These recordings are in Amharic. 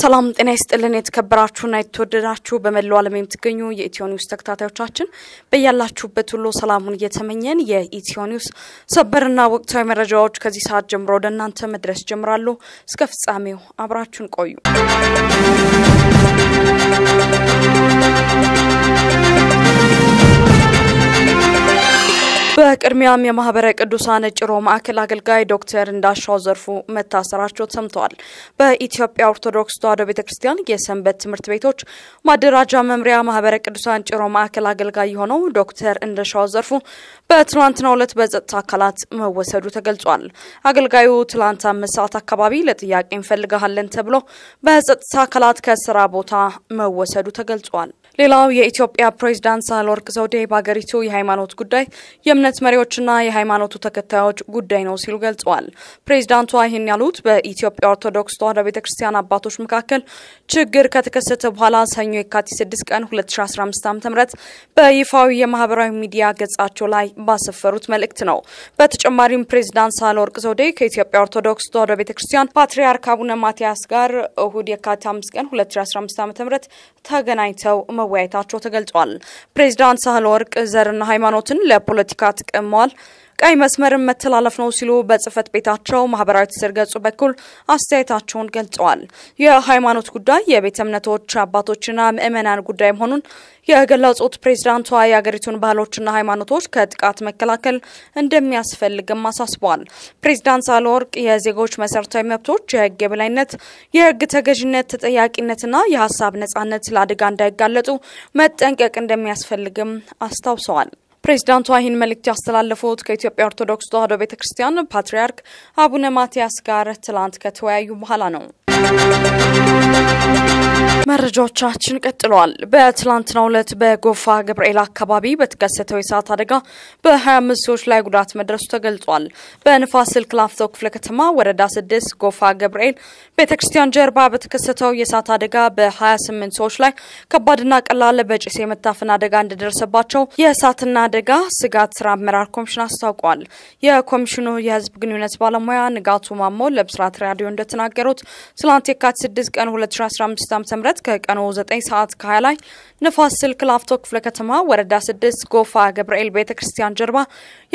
ሰላም ጤና ይስጥልን። የተከበራችሁና የተወደዳችሁ በመላው ዓለም የምትገኙ የኢትዮ ኒውስ ተከታታዮቻችን በያላችሁበት ሁሉ ሰላሙን እየተመኘን የኢትዮ ኒውስ ሰበርና ወቅታዊ መረጃዎች ከዚህ ሰዓት ጀምሮ ወደ እናንተ መድረስ ጀምራሉ። እስከ ፍጻሜው አብራችሁን ቆዩ። በቅድሚያም የማህበረ ቅዱሳን ጭሮ ማዕከል አገልጋይ ዶክተር እንዳሻው ዘርፉ መታሰራቸው ተሰምተዋል። በኢትዮጵያ ኦርቶዶክስ ተዋሕዶ ቤተ ክርስቲያን የሰንበት ትምህርት ቤቶች ማደራጃ መምሪያ ማህበረ ቅዱሳን ጭሮ ማዕከል አገልጋይ የሆነው ዶክተር እንዳሻው ዘርፉ በትናንትናው ዕለት በጸጥታ አካላት መወሰዱ ተገልጿል። አገልጋዩ ትላንት አምስት ሰዓት አካባቢ ለጥያቄ እንፈልግሃለን ተብሎ በጸጥታ አካላት ከስራ ቦታ መወሰዱ ተገልጿል። ሌላው የኢትዮጵያ ፕሬዝዳንት ሳህለወርቅ ዘውዴ በሀገሪቱ የሃይማኖት ጉዳይ የእምነት መሪዎችና የሃይማኖቱ ተከታዮች ጉዳይ ነው ሲሉ ገልጸዋል። ፕሬዝዳንቷ ይህን ያሉት በኢትዮጵያ ኦርቶዶክስ ተዋሕዶ ቤተ ክርስቲያን አባቶች መካከል ችግር ከተከሰተ በኋላ ሰኞ የካቲት 6 ቀን 2015 ዓ.ም ም በይፋዊ የማህበራዊ ሚዲያ ገጻቸው ላይ ባሰፈሩት መልእክት ነው። በተጨማሪም ፕሬዝዳንት ሳህለወርቅ ዘውዴ ከኢትዮጵያ ኦርቶዶክስ ተዋሕዶ ቤተ ክርስቲያን ፓትርያርክ አቡነ ማትያስ ጋር እሁድ የካቲት 5 ቀን 2015 ዓም ተገናኝተው ተገናኝተው መወያየታቸው ተገልጿል። ፕሬዚዳንት ሳህለወርቅ ዘርና ሃይማኖትን ለፖለቲካ ጥቅም መዋል ቀይ መስመርን መተላለፍ ነው ሲሉ በጽህፈት ቤታቸው ማህበራዊ ትስስር ገጹ በኩል አስተያየታቸውን ገልጸዋል። የሃይማኖት ጉዳይ የቤተ እምነቶች አባቶችና ምእመናን ጉዳይ መሆኑን የገለጹት ፕሬዚዳንቷ የአገሪቱን ባህሎችና ሃይማኖቶች ከጥቃት መከላከል እንደሚያስፈልግም አሳስበዋል። ፕሬዚዳንት ሳህለወርቅ የዜጎች መሰረታዊ መብቶች፣ የህግ የበላይነት፣ የህግ ተገዥነት፣ ተጠያቂነትና የሀሳብ ነጻነት ለአደጋ እንዳይጋለጡ መጠንቀቅ እንደሚያስፈልግም አስታውሰዋል። ፕሬዚዳንቷ ይህን መልእክት ያስተላለፉት ከኢትዮጵያ ኦርቶዶክስ ተዋሕዶ ቤተ ክርስቲያን ፓትርያርክ አቡነ ማትያስ ጋር ትላንት ከተወያዩ በኋላ ነው። መረጃዎቻችን ቀጥለዋል። በትላንትናው ዕለት በጎፋ ገብርኤል አካባቢ በተከሰተው የእሳት አደጋ በ25 ሰዎች ላይ ጉዳት መድረሱ ተገልጿል። በንፋስ ስልክ ላፍቶ ክፍለ ከተማ ወረዳ 6 ጎፋ ገብርኤል ቤተክርስቲያን ጀርባ በተከሰተው የእሳት አደጋ በ28 ሰዎች ላይ ከባድና ቀላል በጭስ የመታፈን አደጋ እንደደረሰባቸው የእሳትና አደጋ ስጋት ስራ አመራር ኮሚሽን አስታውቋል። የኮሚሽኑ የህዝብ ግንኙነት ባለሙያ ንጋቱ ማሞ ለብስራት ራዲዮ እንደተናገሩት ትላንት የካቲት 6 ቀን 2015 ዓ.ም ከቀኑ 9 ሰዓት ከ20 ላይ ንፋስ ስልክ ላፍቶ ክፍለ ከተማ ወረዳ 6 ጎፋ ገብርኤል ቤተ ክርስቲያን ጀርባ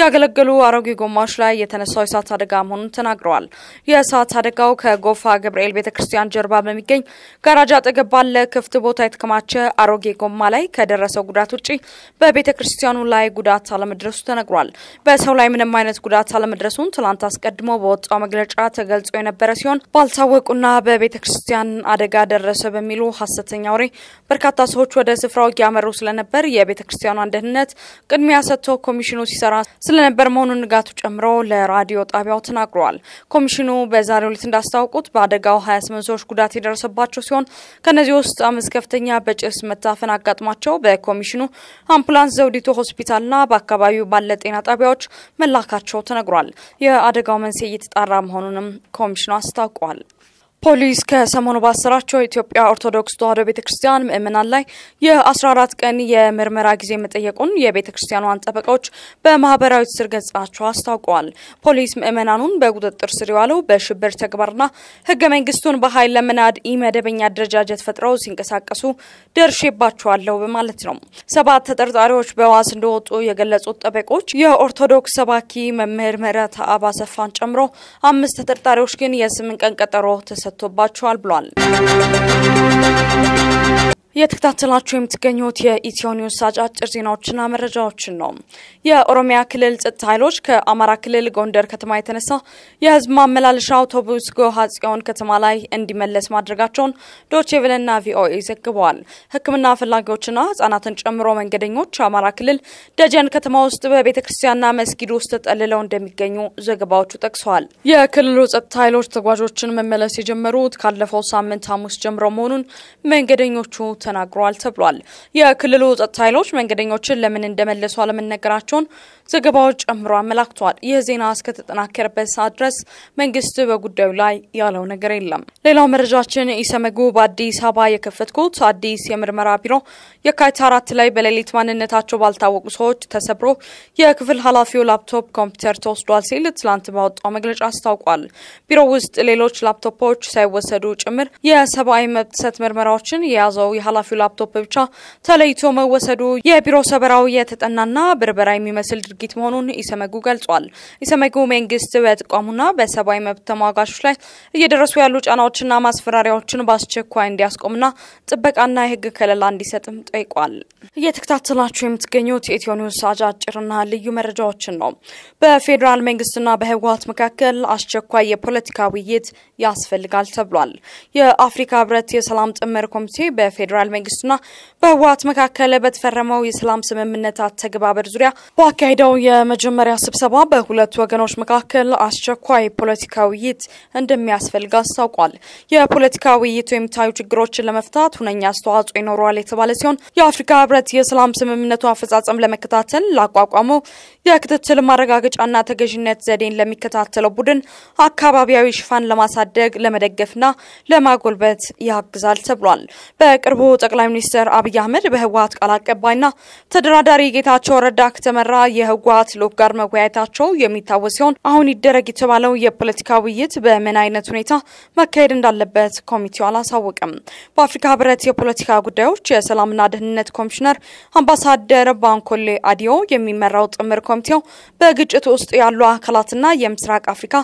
ያገለገሉ አሮጌ ጎማዎች ላይ የተነሳው የእሳት አደጋ መሆኑን ተናግረዋል። የእሳት አደጋው ከጎፋ ገብርኤል ቤተ ክርስቲያን ጀርባ በሚገኝ ጋራጅ አጠገብ ባለ ክፍት ቦታ የተከማቸ አሮጌ ጎማ ላይ ከደረሰው ጉዳት ውጪ በቤተ ክርስቲያኑ ላይ ጉዳት አለመድረሱ ተነግሯል። በሰው ላይ ምንም አይነት ጉዳት አለመድረሱን ትላንት አስቀድሞ በወጣው መግለጫ ተገልጾ የነበረ ሲሆን ባልታወቁና በቤተ ክርስቲያን አደጋ ደረሰ በሚሉ ሐሰተኛ ወሬ በርካታ ሰዎች ወደ ስፍራው እያመሩ ስለነበር የቤተ ክርስቲያኗን ደህንነት ቅድሚያ ሰጥቶ ኮሚሽኑ ሲሰራ ስለነበር መሆኑን ንጋቱ ጨምሮ ለራዲዮ ጣቢያው ተናግረዋል። ኮሚሽኑ በዛሬው ዕለት እንዳስታወቁት በአደጋው 28 ሰዎች ጉዳት የደረሰባቸው ሲሆን ከነዚህ ውስጥ አምስት ከፍተኛ በጭስ መታፈን አጋጥሟቸው በኮሚሽኑ አምቡላንስ ዘውዲቶ ሆስፒታልና በአካባቢው ባለ ጤና ጣቢያዎች መላካቸው ተነግሯል። የአደጋው መንስኤ እየተጣራ መሆኑንም ኮሚሽኑ አስታውቋል። ፖሊስ ከሰሞኑ ባሰራቸው የኢትዮጵያ ኦርቶዶክስ ተዋሕዶ ቤተ ክርስቲያን ምዕመናን ላይ የ14 ቀን የምርመራ ጊዜ መጠየቁን የቤተ ክርስቲያኗን ጠበቆች በማህበራዊ ትስስር ገጻቸው አስታውቀዋል። ፖሊስ ምዕመናኑን በቁጥጥር ስር የዋለው በሽብር ተግባርና ህገ መንግስቱን በኃይል ለመናድ ኢመደበኛ አደረጃጀት ፈጥረው ሲንቀሳቀሱ ደርሼባቸዋለሁ በማለት ነው። ሰባት ተጠርጣሪዎች በዋስ እንደወጡ የገለጹት ጠበቆች የኦርቶዶክስ ሰባኪ መምህር ምህረት አሰፋን ጨምሮ አምስት ተጠርጣሪዎች ግን የስምንት ቀን ቀጠሮ ተሰ ተሰጥቶባቸዋል ብሏል። የተከታተላችሁ የምትገኙት የኢትዮ ኒውስ አጫጭር ዜናዎችና መረጃዎችን ነው። የኦሮሚያ ክልል ጸጥታ ኃይሎች ከአማራ ክልል ጎንደር ከተማ የተነሳ የህዝብ ማመላለሻ አውቶቡስ ጎሃ ጽዮን ከተማ ላይ እንዲመለስ ማድረጋቸውን ዶቼ ቪኦኤ ዘግበዋል። ሕክምና ፈላጊዎችና ህጻናትን ጨምሮ መንገደኞች አማራ ክልል ደጀን ከተማ ውስጥ በቤተ ክርስቲያንና መስጊድ ውስጥ ተጠልለው እንደሚገኙ ዘገባዎቹ ጠቅሰዋል። የክልሉ ጸጥታ ኃይሎች ተጓዦችን መመለስ የጀመሩት ካለፈው ሳምንት ሐሙስ ጀምሮ መሆኑን መንገደኞቹ ተናግሯል ተብሏል። የክልሉ ጸጥታ ኃይሎች መንገደኞችን ለምን እንደመለሱ አለመነገራቸውን ዘገባዎች ጨምሮ አመላክቷል። ይህ ዜና እስከተጠናከረበት ሰዓት ድረስ መንግስት በጉዳዩ ላይ ያለው ነገር የለም። ሌላው መረጃችን ኢሰመጉ በአዲስ አበባ የከፈትኩት አዲስ የምርመራ ቢሮ የካቲት አራት ላይ በሌሊት ማንነታቸው ባልታወቁ ሰዎች ተሰብሮ የክፍል ኃላፊው ላፕቶፕ ኮምፒውተር ተወስዷል ሲል ትላንት ባወጣው መግለጫ አስታውቋል። ቢሮ ውስጥ ሌሎች ላፕቶፖች ሳይወሰዱ ጭምር የሰብአዊ መብት ጥሰት ምርመራዎችን የያዘው የኃላፊው ላፕቶፕ ብቻ ተለይቶ መወሰዱ የቢሮ ሰበራው የተጠናና ብርበራ የሚመስል ድርጊት መሆኑን ኢሰመጉ ገልጿል። ኢሰመጉ መንግስት በተቋሙና በሰብአዊ መብት ተሟጋቾች ላይ እየደረሱ ያሉ ጫናዎችና ማስፈራሪያዎችን በአስቸኳይ እንዲያስቆምና ጥበቃና የህግ ከለላ እንዲሰጥም ጠይቋል። እየተከታተላችሁ የምትገኙት የኢትዮ ኒውስ አጫጭርና ልዩ መረጃዎችን ነው። በፌዴራል መንግስትና በህወሀት መካከል አስቸኳይ የፖለቲካ ውይይት ያስፈልጋል ተብሏል። የአፍሪካ ህብረት የሰላም ጥምር ኮሚቴ በፌዴራል መንግስትና በህወሀት መካከል በተፈረመው የሰላም ስምምነት አተገባበር ዙሪያ በአካሄደ በተካሄደው የመጀመሪያ ስብሰባ በሁለት ወገኖች መካከል አስቸኳይ ፖለቲካ ውይይት እንደሚያስፈልግ አስታውቋል። የፖለቲካ ውይይቱ የሚታዩ ችግሮችን ለመፍታት ሁነኛ አስተዋጽኦ ይኖረዋል የተባለ ሲሆን የአፍሪካ ህብረት የሰላም ስምምነቱ አፈጻጸም ለመከታተል ላቋቋመው የክትትል ማረጋገጫና ተገዥነት ዘዴን ለሚከታተለው ቡድን አካባቢያዊ ሽፋን ለማሳደግ ለመደገፍና ለማጎልበት ያግዛል ተብሏል። በቅርቡ ጠቅላይ ሚኒስትር አብይ አህመድ በህወሀት ቃል አቀባይና ተደራዳሪ ጌታቸው ረዳ ከተመራ ከህወሀት ልዑክ ጋር መወያየታቸው የሚታወስ ሲሆን አሁን ይደረግ የተባለው የፖለቲካ ውይይት በምን አይነት ሁኔታ መካሄድ እንዳለበት ኮሚቴው አላሳወቅም። በአፍሪካ ህብረት የፖለቲካ ጉዳዮች የሰላምና ደህንነት ኮሚሽነር አምባሳደር ባንኮሌ አዲዮ የሚመራው ጥምር ኮሚቴው በግጭት ውስጥ ያሉ አካላትና የምስራቅ አፍሪካ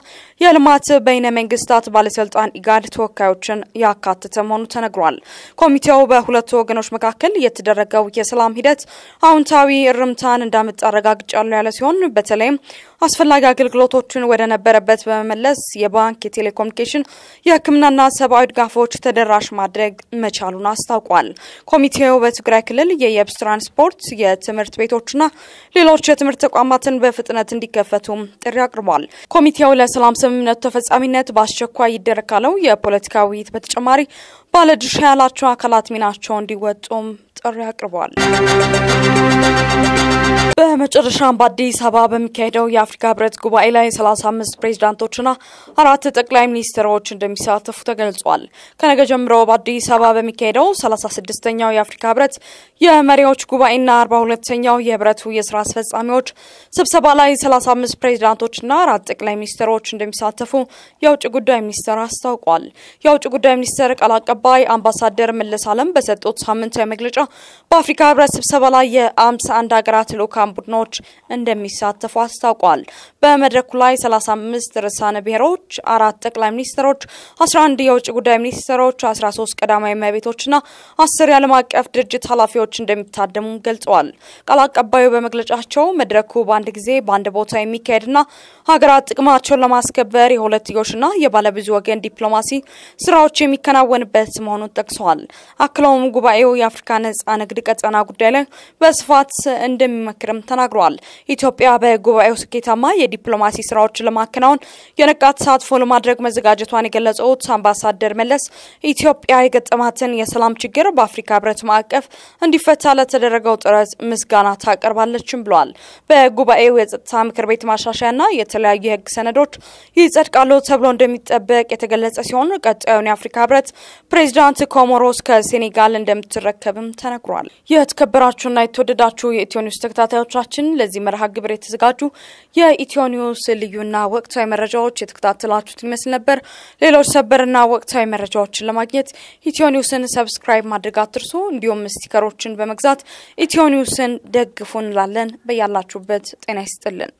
የልማት በይነ መንግስታት ባለስልጣን ኢጋድ ተወካዮችን ያካተተ መሆኑ ተነግሯል። ኮሚቴው በሁለቱ ወገኖች መካከል የተደረገው የሰላም ሂደት አዎንታዊ እርምታን እንዳመጣ አረጋግጫ አስቀምጫለሁ ያለ ሲሆን በተለይም አስፈላጊ አገልግሎቶችን ወደ ነበረበት በመመለስ የባንክ፣ የቴሌኮሙኒኬሽን፣ የሕክምናና ሰብአዊ ድጋፎች ተደራሽ ማድረግ መቻሉን አስታውቋል። ኮሚቴው በትግራይ ክልል የየብስ ትራንስፖርት፣ የትምህርት ቤቶችና ሌሎች የትምህርት ተቋማትን በፍጥነት እንዲከፈቱም ጥሪ አቅርቧል። ኮሚቴው ለሰላም ስምምነቱ ተፈጻሚነት በአስቸኳይ ይደረግ ካለው የፖለቲካ ውይይት በተጨማሪ ባለድርሻ ያላቸው አካላት ሚናቸው እንዲወጡም ጥሪ አቅርበዋል። በመጨረሻም በአዲስ አበባ በሚካሄደው የአፍሪካ ህብረት ጉባኤ ላይ 35 ፕሬዚዳንቶችና አራት ጠቅላይ ሚኒስትሮች እንደሚሳተፉ ተገልጿል። ከነገ ጀምሮ በአዲስ አበባ በሚካሄደው 36ኛው የአፍሪካ ህብረት የመሪዎች ጉባኤና 42ኛው የህብረቱ የስራ አስፈጻሚዎች ስብሰባ ላይ 35 ፕሬዚዳንቶችና አራት ጠቅላይ ሚኒስትሮች እንደሚሳተፉ የውጭ ጉዳይ ሚኒስትር አስታውቋል። የውጭ ጉዳይ ሚኒስትር ቃል አቀባይ አምባሳደር መለስ አለም በሰጡት ሳምንታዊ መግለጫ በአፍሪካ ህብረት ስብሰባ ላይ የአምሳ አንድ ሀገራት ልኡካን ቡድኖች እንደሚሳተፉ አስታውቋል። በመድረኩ ላይ 35 ርዕሳነ ብሔሮች፣ አራት ጠቅላይ ሚኒስትሮች፣ 11 የውጭ ጉዳይ ሚኒስትሮች፣ 13 ቀዳማዊ እመቤቶችና አስር የዓለም አቀፍ ድርጅት ኃላፊዎች እንደሚታደሙ ገልጸዋል። ቃል አቀባዩ በመግለጫቸው መድረኩ በአንድ ጊዜ በአንድ ቦታ የሚካሄድና ሀገራት ጥቅማቸውን ለማስከበር የሁለትዮሽና የባለብዙ ወገን ዲፕሎማሲ ስራዎች የሚከናወንበት መሆኑን ጠቅሰዋል። አክለውም ጉባኤው የአፍሪካ ነ ነጻ ንግድ ቀጠና ጉዳይ ላይ በስፋት እንደሚመክርም ተናግረዋል። ኢትዮጵያ በጉባኤው ስኬታማ የዲፕሎማሲ ስራዎች ለማከናወን የነቃ ተሳትፎ ለማድረግ መዘጋጀቷን የገለጹት አምባሳደር መለስ ኢትዮጵያ የገጠማትን የሰላም ችግር በአፍሪካ ህብረት ማዕቀፍ እንዲፈታ ለተደረገው ጥረት ምስጋና ታቀርባለችም ብለዋል። በጉባኤው የጸጥታ ምክር ቤት ማሻሻያና የተለያዩ የህግ ሰነዶች ይጸድቃሉ ተብሎ እንደሚጠበቅ የተገለጸ ሲሆን ቀጣዩን የአፍሪካ ህብረት ፕሬዚዳንት ኮሞሮስ ከሴኔጋል እንደምትረከብም ተነግሯል። የተከበራችሁና የተወደዳችሁ የኢትዮ ኒውስ ተከታታዮቻችን ለዚህ መርሃ ግብር የተዘጋጁ የኢትዮ ኒውስ ልዩና ወቅታዊ መረጃዎች የተከታተላችሁት ይመስል ነበር። ሌሎች ሰበርና ወቅታዊ መረጃዎችን ለማግኘት ኢትዮ ኒውስን ሰብስክራይብ ማድረግ አትርሱ። እንዲሁም ስቲከሮችን በመግዛት ኢትዮ ኒውስን ደግፉ እንላለን። በያላችሁበት ጤና ይስጥልን።